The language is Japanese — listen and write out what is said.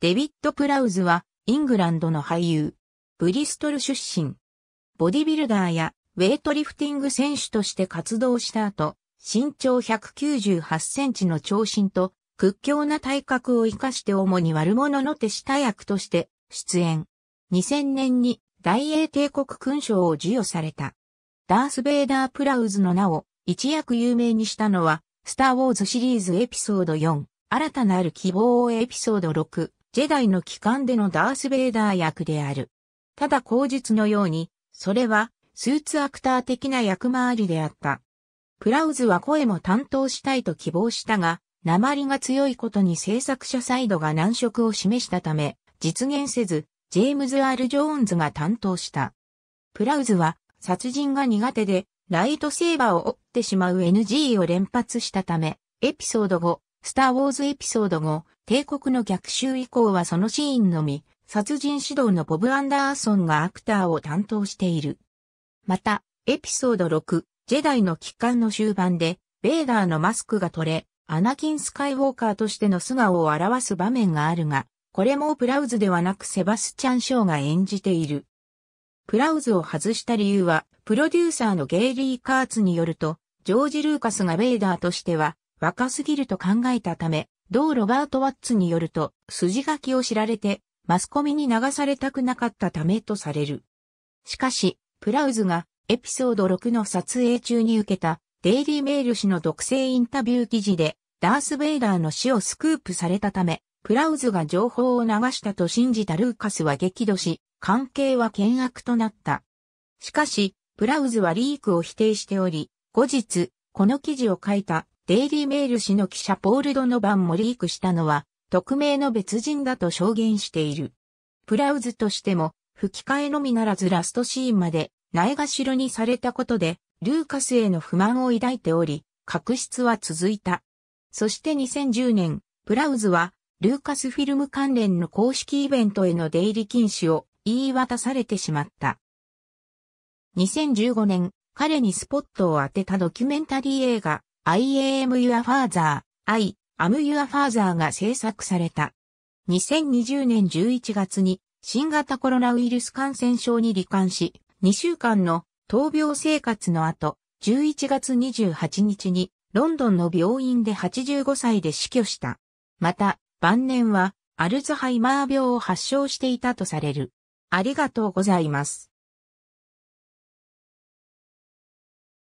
デビッド・プラウズは、イングランドの俳優、ブリストル出身。ボディビルダーや、ウェイトリフティング選手として活動した後、身長198センチの長身と、屈強な体格を活かして主に悪者の手下役として出演。2000年に大英帝国勲章を授与された。ダース・ベイダー・プラウズの名を一躍有名にしたのは、スター・ウォーズシリーズエピソード4、新たなる希望をエピソード6、ジェダイの帰還でのダース・ベイダー役である。ただ口述のように、それは、スーツアクター的な役回りであった。プラウズは声も担当したいと希望したが、鉛が強いことに制作者サイドが難色を示したため、実現せず、ジェームズ・アル・ジョーンズが担当した。プラウズは、殺人が苦手で、ライトセーバーを折ってしまう NG を連発したため、エピソード後、スター・ウォーズエピソード後、帝国の逆襲以降はそのシーンのみ、殺人指導のボブ・アンダーソンがアクターを担当している。また、エピソード6、ジェダイの帰還の終盤で、ベーダーのマスクが取れ、アナキン・スカイウォーカーとしての素顔を表す場面があるが、これもプラウズではなくセバスチャン・ショーが演じている。プラウズを外した理由は、プロデューサーのゲイリー・カーツによると、ジョージ・ルーカスがベイダーとしては、若すぎると考えたため、同ロバート・ワッツによると、筋書きを知られて、マスコミに流されたくなかったためとされる。しかし、プラウズがエピソード6の撮影中に受けたデイリーメール誌の独占インタビュー記事でダース・ベイダーの死をスクープされたため、プラウズが情報を流したと信じたルーカスは激怒し、関係は険悪となった。しかし、プラウズはリークを否定しており、後日、この記事を書いたデイリーメール氏の記者ポール・ドノバンもリークしたのは、匿名の別人だと証言している。プラウズとしても、吹き替えのみならずラストシーンまで、ないがしろにされたことで、ルーカスへの不満を抱いており、確執は続いた。そして2010年、プラウズは、ルーカスフィルム関連の公式イベントへの出入り禁止を言い渡されてしまった。2015年、彼にスポットを当てたドキュメンタリー映画、I am your father, I am your father が制作された。2020年11月に新型コロナウイルス感染症に罹患し、2週間の闘病生活の後、11月28日にロンドンの病院で85歳で死去した。また、晩年はアルツハイマー病を発症していたとされる。ありがとうございます。